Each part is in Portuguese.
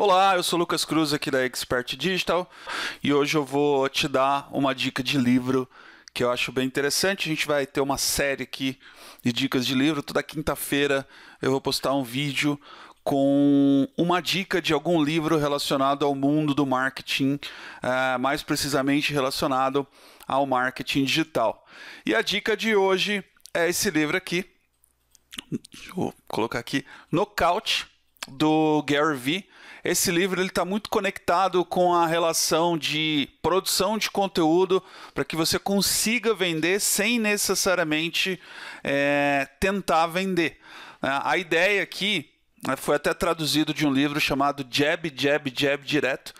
Olá, eu sou Lucas Cruz aqui da Expert Digital e hoje eu vou te dar uma dica de livro que eu acho bem interessante. A gente vai ter uma série aqui de dicas de livro. Toda quinta-feira eu vou postar um vídeo com uma dica de algum livro relacionado ao mundo do marketing, eh, mais precisamente relacionado ao marketing digital. E a dica de hoje é esse livro aqui. Vou colocar aqui: Nocaute do Gary V. Esse livro está muito conectado com a relação de produção de conteúdo para que você consiga vender sem necessariamente é, tentar vender. É, a ideia aqui né, foi até traduzido de um livro chamado Jab, Jab, Jab Direto.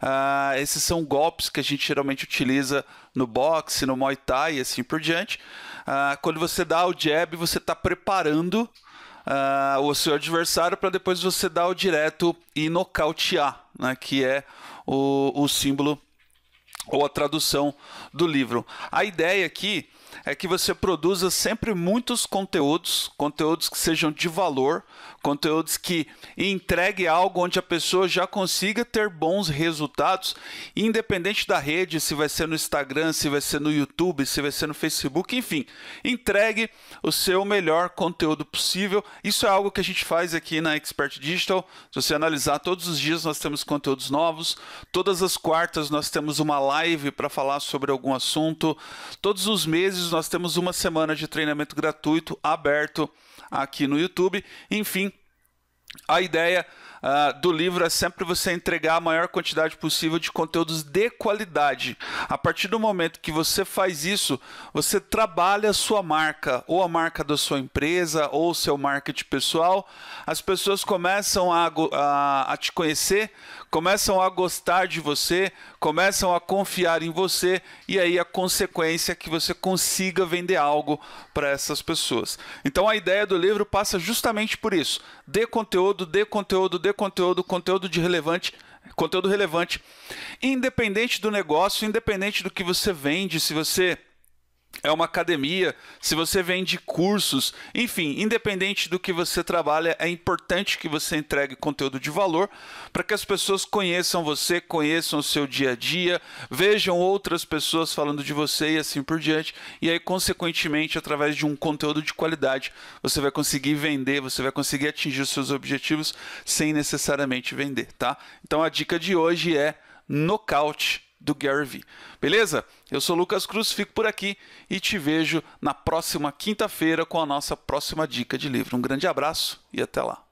Uh, esses são golpes que a gente geralmente utiliza no boxe, no muay thai e assim por diante. Uh, quando você dá o jab, você está preparando uh, o seu adversário para depois você dar o direto e nocautear, né, que é o, o símbolo ou a tradução do livro. A ideia aqui é que você produza sempre muitos conteúdos, conteúdos que sejam de valor, conteúdos que entregue algo onde a pessoa já consiga ter bons resultados, independente da rede, se vai ser no Instagram, se vai ser no YouTube, se vai ser no Facebook, enfim. Entregue o seu melhor conteúdo possível. Isso é algo que a gente faz aqui na Expert Digital. Se você analisar, todos os dias nós temos conteúdos novos, todas as quartas nós temos uma live para falar sobre algum assunto, todos os meses vídeos, nós temos uma semana de treinamento gratuito aberto aqui no YouTube. Enfim, a ideia uh, do livro é sempre você entregar a maior quantidade possível de conteúdos de qualidade. A partir do momento que você faz isso, você trabalha a sua marca, ou a marca da sua empresa, ou o seu marketing pessoal. As pessoas começam a, a, a te conhecer, começam a gostar de você, começam a confiar em você, e aí a consequência é que você consiga vender algo para essas pessoas. Então a ideia do livro passa justamente por isso: dê conteúdo, dê conteúdo, dê conteúdo, conteúdo de relevante, conteúdo relevante, independente do negócio, independente do que você vende, se você é uma academia, se você vende cursos, enfim, independente do que você trabalha, é importante que você entregue conteúdo de valor para que as pessoas conheçam você, conheçam o seu dia a dia, vejam outras pessoas falando de você e assim por diante. E aí, consequentemente, através de um conteúdo de qualidade, você vai conseguir vender, você vai conseguir atingir os seus objetivos sem necessariamente vender, tá? Então a dica de hoje é nocaute do Gary Vee. Beleza? Eu sou Lucas Cruz, fico por aqui e te vejo na próxima quinta-feira com a nossa próxima dica de livro. Um grande abraço e até lá.